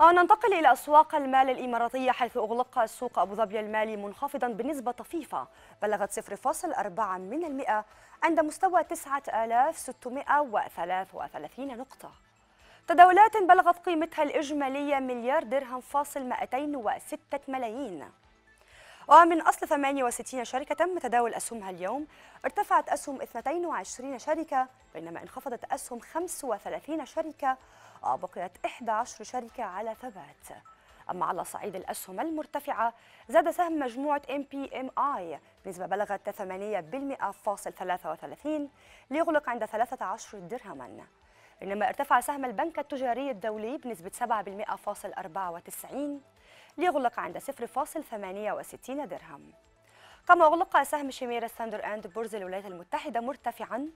آه، ننتقل إلى أسواق المال الإماراتية حيث أغلق سوق أبو ظبي المالي منخفضا بنسبة طفيفة بلغت 0.4 من المئة عند مستوى 9633 نقطة تداولات بلغت قيمتها الإجمالية مليار درهم فاصل 206 ملايين ومن أصل 68 شركة تم تداول أسهمها اليوم ارتفعت أسهم 22 شركة بينما انخفضت أسهم 35 شركة وبقيت 11 شركة على ثبات أما على صعيد الأسهم المرتفعة زاد سهم مجموعة MPMI بنسبة بلغت 8% فاصل 33 ليغلق عند 13 درهماً بينما ارتفع سهم البنك التجاري الدولي بنسبة 7% فاصل 94 ليغلق عند 0.68 درهم كما أغلق سهم شميرة ثاندر أند بورز الولايات المتحدة مرتفعاً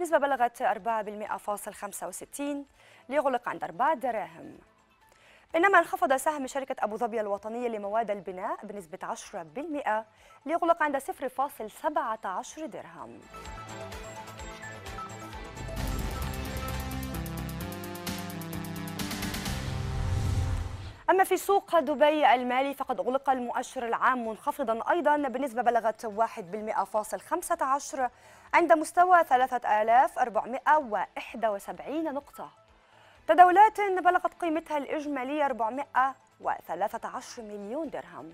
نسبة بلغت 4.65 ليغلق عند 4 دراهم إنما انخفض سهم شركة أبو ظبي الوطنية لمواد البناء بنسبة 10% ليغلق عند 0.17 درهم أما في سوق دبي المالي فقد أغلق المؤشر العام منخفضا أيضا بنسبة بلغت 1.15 عند مستوى 3471 نقطة تداولات بلغت قيمتها الإجمالية 413 مليون درهم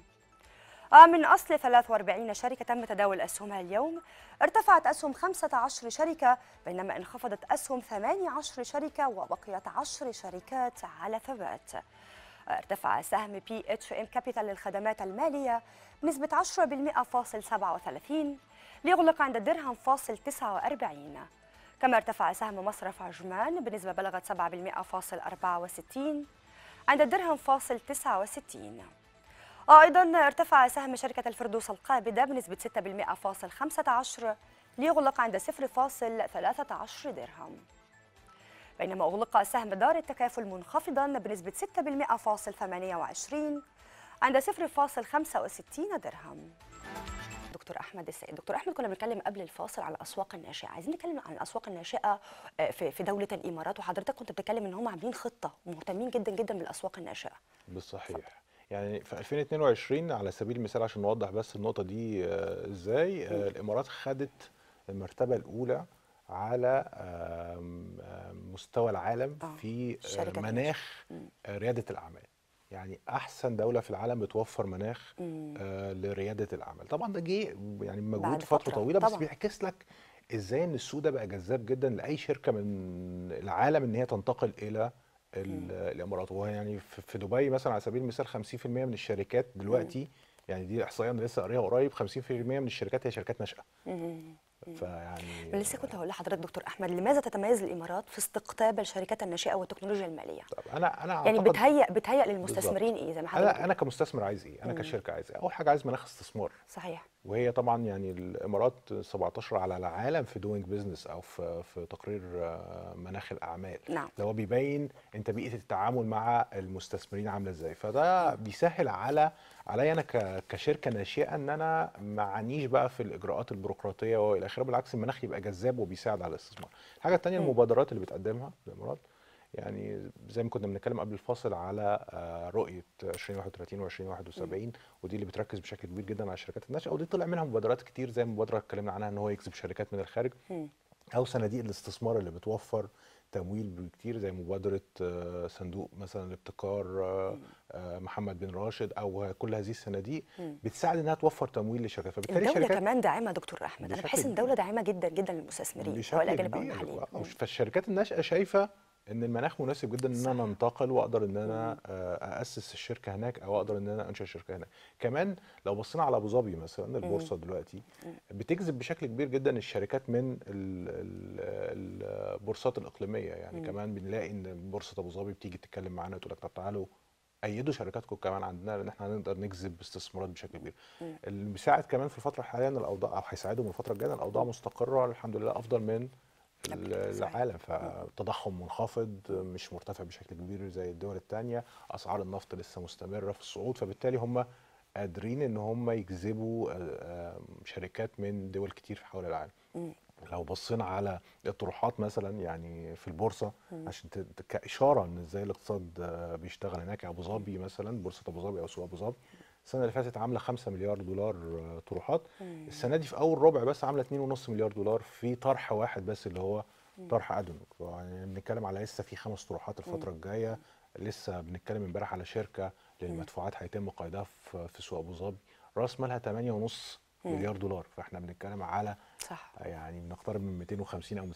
آه، من أصل 43 شركة تم تداول أسهمها اليوم ارتفعت أسهم 15 شركة بينما انخفضت أسهم 18 شركة وبقيت 10 شركات على ثبات ارتفع سهم بي اتش ام كابيتال للخدمات المالية بنسبة 10% فاصل 37 ليغلق عند درهم فاصل 49 كما ارتفع سهم مصرف عجمان بنسبة بلغت 7% فاصل 64 عند درهم فاصل 69 أيضا ارتفع سهم شركة الفردوس القابضة بنسبة 6% فاصل 15 ليغلق عند 0.13 درهم بينما أغلق سهم دار التكافل منخفضا بنسبة 6.28 عند 0.65 درهم دكتور احمد السيد دكتور احمد كنا بنتكلم قبل الفاصل على الاسواق الناشئه عايزين نتكلم عن الاسواق الناشئه آه، في دوله الامارات وحضرتك كنت بتتكلم ان هم عاملين خطه ومهتمين جدا جدا بالاسواق الناشئه بالصحيح فضل. يعني في 2022 على سبيل المثال عشان نوضح بس النقطه دي آه، ازاي آه، الامارات خدت المرتبه الاولى على مستوى العالم آه. في آه، مناخ آه، رياده الاعمال يعني احسن دوله في العالم بتوفر مناخ آه لرياده الاعمال طبعا ده جه يعني مجهود فتره, فترة طويله طبعًا. بس بيعكس لك ازاي ان السوق ده بقى جذاب جدا لاي شركه من العالم ان هي تنتقل الى الامارات وهو يعني في دبي مثلا على سبيل المثال 50% من الشركات دلوقتي مم. يعني دي احصائيه انا لسه قاريها قريب 50% من الشركات هي شركات ناشئه فيعني لسه كنت هقول لحضرتك دكتور احمد لماذا تتميز الامارات في استقطاب الشركات الناشئه والتكنولوجيا الماليه؟ طب انا انا يعني بتهيأ بتهيأ للمستثمرين بالزبط. ايه زي ما حضرتك انا انا كمستثمر عايز ايه؟ انا مم. كشركه عايز ايه؟ اول حاجه عايز مناخ استثمار صحيح وهي طبعا يعني الامارات 17 على العالم في دوينج بزنس او في في تقرير آه، مناخ الاعمال نعم اللي هو بيبين انت بيئه التعامل مع المستثمرين عامله ازاي فده بيسهل على عليا انا كشركه ناشئه ان انا ما اعانيش بقى في الاجراءات البيروقراطيه والى اخره بالعكس المناخ يبقى جذاب وبيساعد على الاستثمار الحاجه الثانيه المبادرات اللي بتقدمها الامارات يعني زي ما كنا بنتكلم قبل الفاصل على آه، رؤيه 2031 و 2071 ودي اللي بتركز بشكل كبير جدا على الشركات الناشئه ودي طلع منها مبادرات كتير زي المبادره اللي اتكلمنا عنها ان هو يجذب شركات من الخارج او صناديق الاستثمار اللي بتوفر تمويل بكتير زي مبادره آه، صندوق مثلا الابتكار آه، آه، محمد بن راشد او كل هذه الصناديق بتساعد انها توفر تمويل للشركات فبالتالي الدوله كمان داعمه دكتور احمد انا بحس ان الدوله داعمه جدا جدا للمستثمرين والاجانب او المحليين فالشركات الناشئه شايفه ان المناخ مناسب جدا ان انا انتقل واقدر ان انا آه، اسس الشركه هناك او اقدر ان انا انشا شركه هناك كمان لو بصينا على ابو ظبي مثلا البورصه دلوقتي بتجذب بشكل كبير جدا الشركات من البورصات الاقليميه يعني كمان بنلاقي ان بورصه ابو ظبي بتيجي تتكلم معانا وتقول لك طب تعالوا ايدوا شركاتكم كمان عندنا لان احنا هنقدر نجذب استثمارات بشكل كبير اللي بيساعد كمان في الفتره الحاليه ان الاوضاع او هيساعدهم الفتره الجايه الاوضاع مستقره الحمد لله افضل من العالم فالتضخم منخفض مش مرتفع بشكل كبير زي الدول الثانيه اسعار النفط لسه مستمره في الصعود فبالتالي هم قادرين ان هم يجذبوا آه، شركات من دول كتير حول العالم لو بصينا على الطروحات مثلا يعني في البورصه عشان كاشاره ان ازاي الاقتصاد آه، بيشتغل هناك ابو ظبي مثلا بورصه ابو ظبي او سوق ابو ظبي السنه اللي فاتت عامله 5 مليار دولار آه، طروحات السنه دي في اول ربع بس عامله 2.5 مليار دولار في طرح واحد بس اللي هو طرح ادنوك آه، يعني بنتكلم على لسه في خمس طروحات الفتره الجايه لسه بنتكلم امبارح على شركه للمدفوعات هيتم قيدها في سوق ابو ظبي راس مالها 8.5 مليار دولار فاحنا بنتكلم على صح يعني بنقترب من 250 او من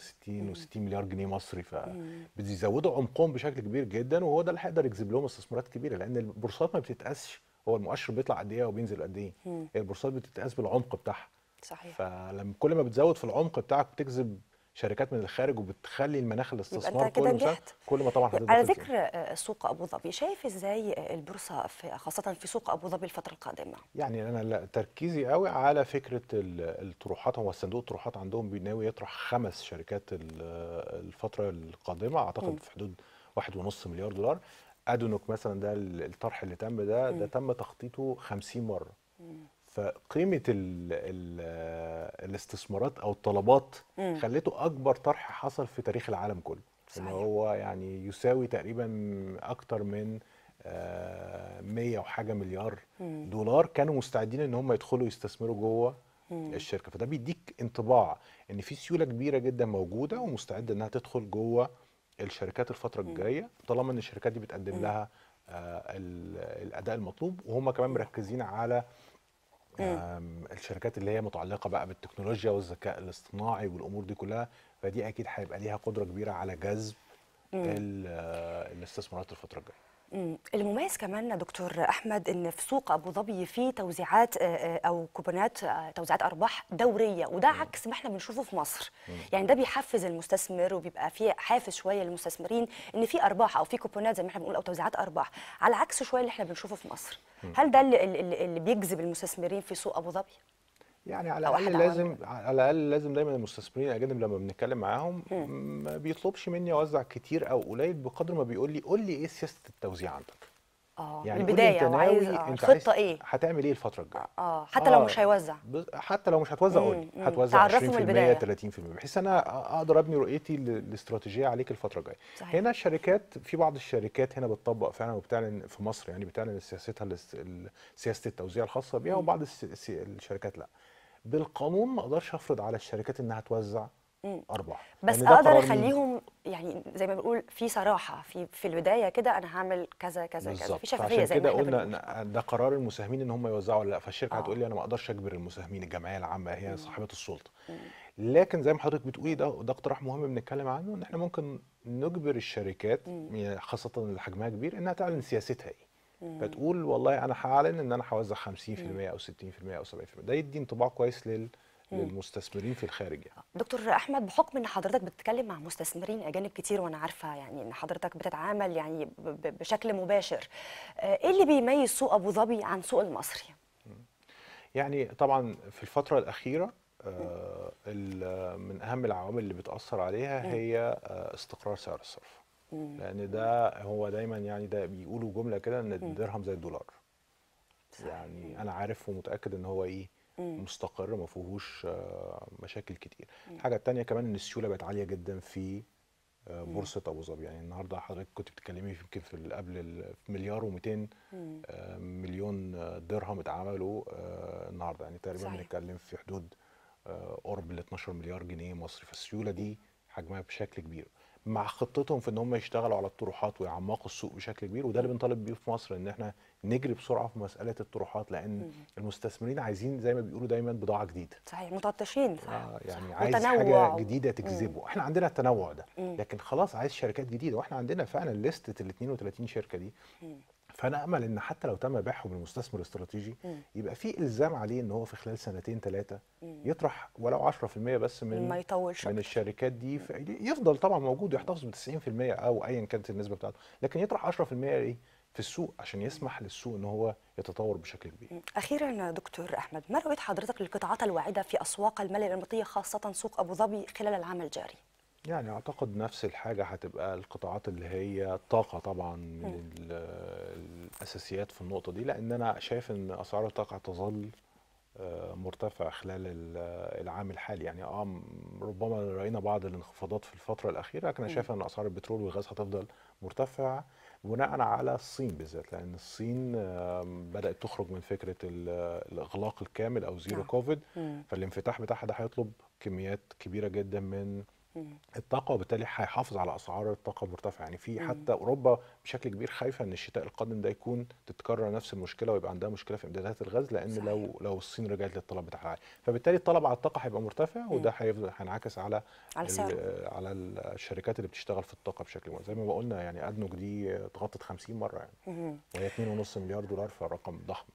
60 و60 مليار جنيه مصري فبيزودوا عمقهم بشكل كبير جدا وهو ده اللي هيقدر يجذب لهم استثمارات كبيره لان البورصات ما بتتقاسش هو المؤشر بيطلع قد ايه وبينزل قد ايه البورصات بتتقاس بالعمق بتاعها صحيح فلما كل ما بتزود في العمق بتاعك بتجذب شركات من الخارج وبتخلي المناخ الاستثمار كل ما كل ما طبعا على ذكر آه، سوق ابو ظبي شايف ازاي البورصه في خاصه في سوق ابو ظبي الفتره القادمه يعني انا لا تركيزي قوي على فكره الطروحات هو صندوق الطروحات عندهم ناوي يطرح خمس شركات الفتره القادمه اعتقد م. في حدود واحد ونص مليار دولار ادونوك مثلا ده الطرح اللي تم ده ده تم تخطيطه 50 مره فقيمه الـ الـ الاستثمارات او الطلبات خلته اكبر طرح حصل في تاريخ العالم كله صحيح. ان هو يعني يساوي تقريبا اكتر من 100 آه، وحاجه مليار دولار كانوا مستعدين ان هم يدخلوا يستثمروا جوه الشركه فده بيديك انطباع ان في سيوله كبيره جدا موجوده ومستعده انها تدخل جوه الشركات الفتره الجايه طالما ان الشركات دي بتقدم لها آه، الاداء المطلوب وهم كمان مركزين على الشركات اللي هي متعلقه بقى بالتكنولوجيا والذكاء الاصطناعي والامور دي كلها فدي اكيد هيبقى ليها قدره كبيره على جذب آه، الاستثمارات الفتره الجايه المميز كمان دكتور احمد ان في سوق ابو ظبي في توزيعات آه، آه، او كوبونات آه، توزيعات ارباح دوريه وده عكس ما احنا بنشوفه في مصر يعني ده بيحفز المستثمر وبيبقى في حافز شويه للمستثمرين ان في ارباح او في كوبونات زي ما احنا بنقول او توزيعات ارباح على عكس شويه اللي احنا بنشوفه في مصر هل ده اللي, اللي بيجذب المستثمرين في سوق ابو ظبي يعني على الاقل لازم على الاقل لازم دايما المستثمرين الاجانب لما بنتكلم معاهم ما بيطلبش مني اوزع كتير او قليل بقدر ما بيقول لي قول لي ايه سياسه التوزيع عندك اه يعني البدايه انت ناوي آه. انت خطه ايه هتعمل ايه الفتره الجايه اه, آه، حتى لو مش آه، هيوزع حتى لو مش هتوزع قول لي هتوزع 20% 30% بحيث انا اقدر ابني رؤيتي الاستراتيجيه عليك الفتره الجايه هنا الشركات في بعض الشركات هنا بتطبق فعلا وبتعلن في مصر يعني بتعلن سياستها سياسه التوزيع الخاصه بيها وبعض الشركات لا بالقانون ما اقدرش افرض على الشركات انها توزع ارباح بس يعني اقدر اخليهم يعني زي ما بنقول في صراحه في في البدايه كده انا هعمل كذا كذا كذا في شفافيه زي ما كده قلنا ده قرار المساهمين ان هم يوزعوا ولا لا فالشركه آه. هتقول لي انا ما اقدرش اجبر المساهمين الجمعيه العامه هي مم. صاحبه السلطه مم. لكن زي ما حضرتك بتقولي ده ده اقتراح مهم بنتكلم عنه ان احنا ممكن نجبر الشركات مم. يعني خاصه اللي حجمها كبير انها تعلن سياستها ايه فتقول والله انا هعلن ان انا هوزع 50% او 60% او 70% ده يدي انطباع كويس لل للمستثمرين في الخارج يعني. دكتور احمد بحكم ان حضرتك بتتكلم مع مستثمرين اجانب كتير وانا عارفه يعني ان حضرتك بتتعامل يعني بشكل مباشر آه، ايه اللي بيميز سوق ابو ظبي عن سوق المصري يعني طبعا في الفتره الاخيره آه، من اهم العوامل اللي بتاثر عليها هي آه، استقرار سعر الصرف لان ده هو دايما يعني ده بيقولوا جمله كده ان الدرهم زي الدولار يعني انا عارف ومتاكد ان هو ايه مستقر ما فيهوش آه، مشاكل كتير الحاجه الثانيه كمان ان السيوله بقت عاليه جدا في آه، بورصه ابو ظبي يعني النهارده حضرتك كنت بتتكلمي يمكن في قبل مليار و200 آه، مليون درهم اتعملوا النهارده يعني تقريبا بنتكلم في حدود قرب ال 12 مليار جنيه مصري فالسيوله دي حجمها بشكل كبير مع خطتهم في ان هم يشتغلوا على الطروحات ويعمقوا السوق بشكل كبير وده اللي بنطالب بيه في مصر ان احنا نجري بسرعه في مساله الطروحات لان المستثمرين عايزين زي ما بيقولوا دايما بضاعه جديده صحيح متعطشين صح. آه يعني صح. عايز متنوع. حاجه جديده تجذبه احنا عندنا التنوع ده مم. لكن خلاص عايز شركات جديده واحنا عندنا فعلا لستة ال 32 شركه دي مم. فانا امل ان حتى لو تم بيعهم للمستثمر الاستراتيجي يبقى في الزام عليه ان هو في خلال سنتين ثلاثه يطرح ولو 10% بس من ما يطولش من الشركات دي يفضل طبعا موجود ويحتفظ ب 90% او ايا كانت النسبه بتاعته لكن يطرح 10% ايه في السوق عشان يسمح للسوق ان هو يتطور بشكل كبير. اخيرا دكتور احمد ما رؤيه حضرتك للقطاعات الواعده في اسواق المال الاماراتيه خاصه سوق ابو ظبي خلال العام الجاري؟ يعني اعتقد نفس الحاجه هتبقى القطاعات اللي هي الطاقه طبعا من الاساسيات في النقطه دي لان انا شايف ان اسعار الطاقه هتظل آه، مرتفع خلال العام الحالي يعني اه ربما راينا بعض الانخفاضات في الفتره الاخيره لكن انا شايف ان اسعار البترول والغاز هتفضل مرتفعه بناء على الصين بالذات لان الصين آه، بدات تخرج من فكره الاغلاق الكامل او زيرو كوفيد نعم. فالانفتاح بتاعها ده هيطلب كميات كبيره جدا من الطاقه وبالتالي هيحافظ على اسعار الطاقه المرتفعه يعني في حتى اوروبا بشكل كبير خايفه ان الشتاء القادم ده يكون تتكرر نفس المشكله ويبقى عندها مشكله في امدادات الغاز لان صحيح. لو لو الصين رجعت للطلب بتاعها عالي فبالتالي الطلب على الطاقه هيبقى مرتفع وده هيفضل هينعكس على على, على الشركات اللي بتشتغل في الطاقه بشكل مهم زي ما قلنا يعني ادنوك دي اتغطت 50 مره يعني وهي 2.5 مليار دولار فرقم ضخم